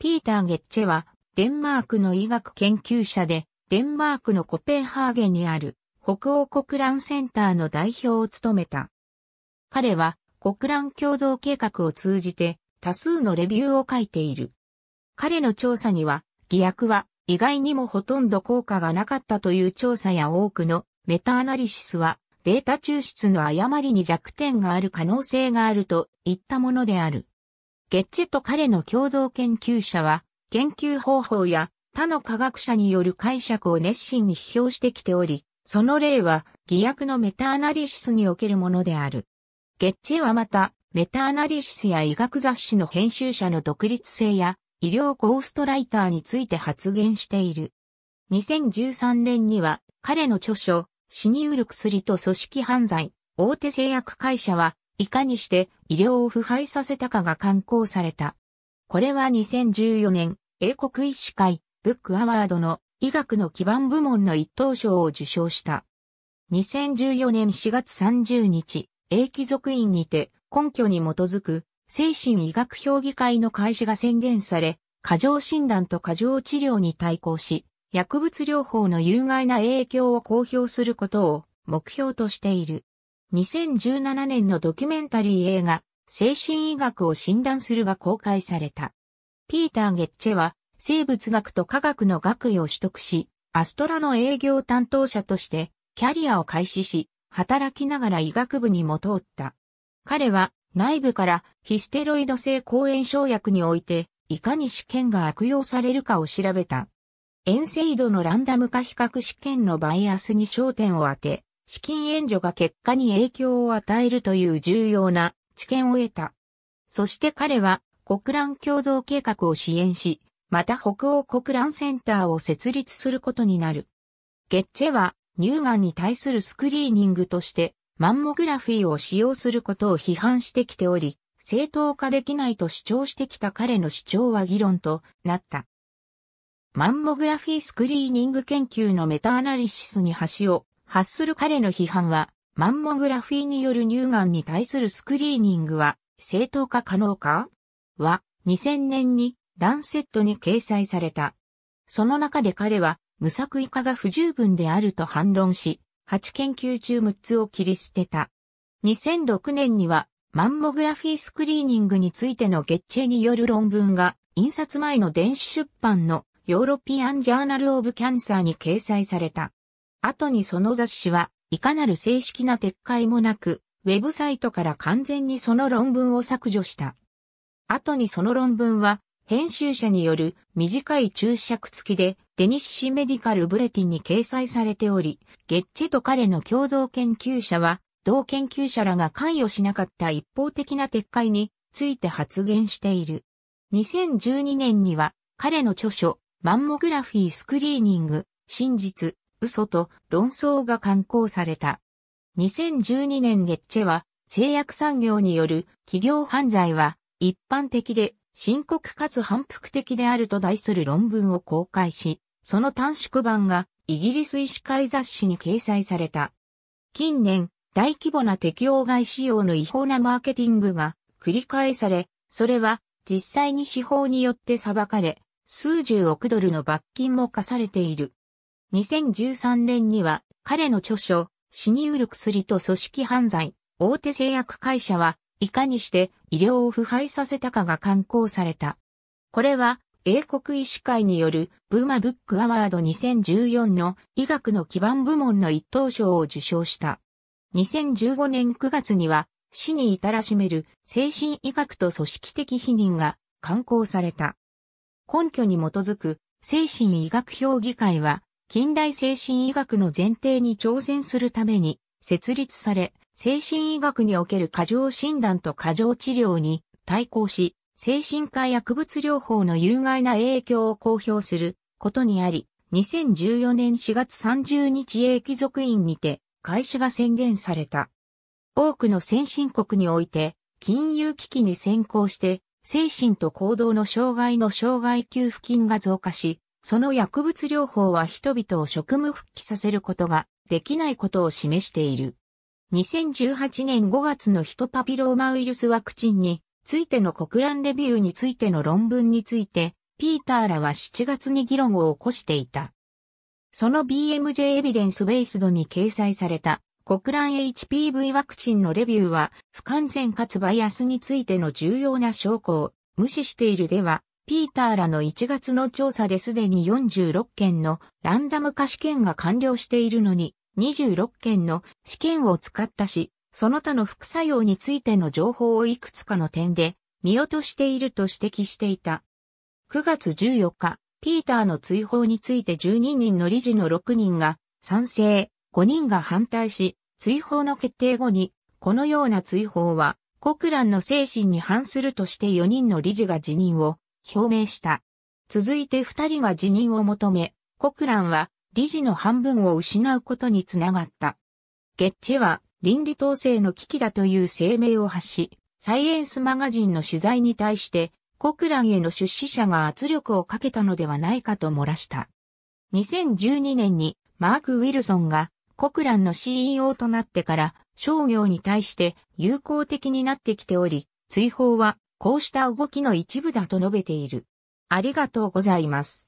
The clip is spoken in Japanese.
ピーター・ゲッチェは、デンマークの医学研究者で、デンマークのコペンハーゲンにある、北欧国乱センターの代表を務めた。彼は、国乱共同計画を通じて、多数のレビューを書いている。彼の調査には、偽薬は、意外にもほとんど効果がなかったという調査や多くのメタアナリシスは、データ抽出の誤りに弱点がある可能性があるといったものである。ゲッチェと彼の共同研究者は、研究方法や他の科学者による解釈を熱心に批評してきており、その例は、偽薬のメタアナリシスにおけるものである。ゲッチェはまた、メタアナリシスや医学雑誌の編集者の独立性や、医療ゴーストライターについて発言している。2013年には、彼の著書、死にうる薬と組織犯罪、大手製薬会社は、いかにして医療を腐敗させたかが刊行された。これは2014年、英国医師会、ブックアワードの医学の基盤部門の一等賞を受賞した。2014年4月30日、英貴族院にて根拠に基づく精神医学評議会の開始が宣言され、過剰診断と過剰治療に対抗し、薬物療法の有害な影響を公表することを目標としている。2017年のドキュメンタリー映画、精神医学を診断するが公開された。ピーター・ゲッチェは、生物学と科学の学位を取得し、アストラの営業担当者として、キャリアを開始し、働きながら医学部にも通った。彼は、内部からヒステロイド性抗炎症薬において、いかに試験が悪用されるかを調べた。遠征度のランダム化比較試験のバイアスに焦点を当て、資金援助が結果に影響を与えるという重要な知見を得た。そして彼は国蘭共同計画を支援し、また北欧国蘭センターを設立することになる。ゲッチェは乳がんに対するスクリーニングとしてマンモグラフィーを使用することを批判してきており、正当化できないと主張してきた彼の主張は議論となった。マンモグラフィースクリーニング研究のメタアナリシスに橋を発する彼の批判は、マンモグラフィーによる乳がんに対するスクリーニングは正当化可能かは2000年にランセットに掲載された。その中で彼は無作為化が不十分であると反論し、8研究中6つを切り捨てた。2006年にはマンモグラフィースクリーニングについての月チェによる論文が印刷前の電子出版のヨーロピアンジャーナルオブキャンサーに掲載された。後にその雑誌は、いかなる正式な撤回もなく、ウェブサイトから完全にその論文を削除した。後にその論文は、編集者による短い注釈付きで、デニッシュメディカルブレティンに掲載されており、ゲッチェと彼の共同研究者は、同研究者らが関与しなかった一方的な撤回について発言している。2012年には、彼の著書、マンモグラフィースクリーニング、真実、嘘と論争が刊行された。2012年ゲッチェは製薬産業による企業犯罪は一般的で深刻かつ反復的であると題する論文を公開し、その短縮版がイギリス医師会雑誌に掲載された。近年、大規模な適用外使用の違法なマーケティングが繰り返され、それは実際に司法によって裁かれ、数十億ドルの罰金も課されている。2013年には彼の著書、死にうる薬と組織犯罪、大手製薬会社は、いかにして医療を腐敗させたかが刊行された。これは、英国医師会によるブーマブックアワード2014の医学の基盤部門の一等賞を受賞した。2015年9月には、死に至らしめる精神医学と組織的否認が刊行された。根拠に基づく精神医学評議会は、近代精神医学の前提に挑戦するために設立され、精神医学における過剰診断と過剰治療に対抗し、精神科薬物療法の有害な影響を公表することにあり、2014年4月30日英貴族院にて開始が宣言された。多くの先進国において、金融危機に先行して、精神と行動の障害の障害給付金が増加し、その薬物療法は人々を職務復帰させることができないことを示している。2018年5月のヒトパピローマウイルスワクチンについての国覧レビューについての論文について、ピーターらは7月に議論を起こしていた。その BMJ エビデンスベースドに掲載された国覧 HPV ワクチンのレビューは不完全かつバイアスについての重要な証拠を無視しているではピーターらの1月の調査ですでに46件のランダム化試験が完了しているのに、26件の試験を使ったし、その他の副作用についての情報をいくつかの点で見落としていると指摘していた。9月14日、ピーターの追放について12人の理事の6人が賛成、5人が反対し、追放の決定後に、このような追放は、国蘭の精神に反するとして4人の理事が辞任を表明した。続いて二人が辞任を求め、コクランは理事の半分を失うことにつながった。ゲッチェは倫理統制の危機だという声明を発し、サイエンスマガジンの取材に対して、コクランへの出資者が圧力をかけたのではないかと漏らした。2012年にマーク・ウィルソンがコクランの CEO となってから商業に対して友好的になってきており、追放はこうした動きの一部だと述べている。ありがとうございます。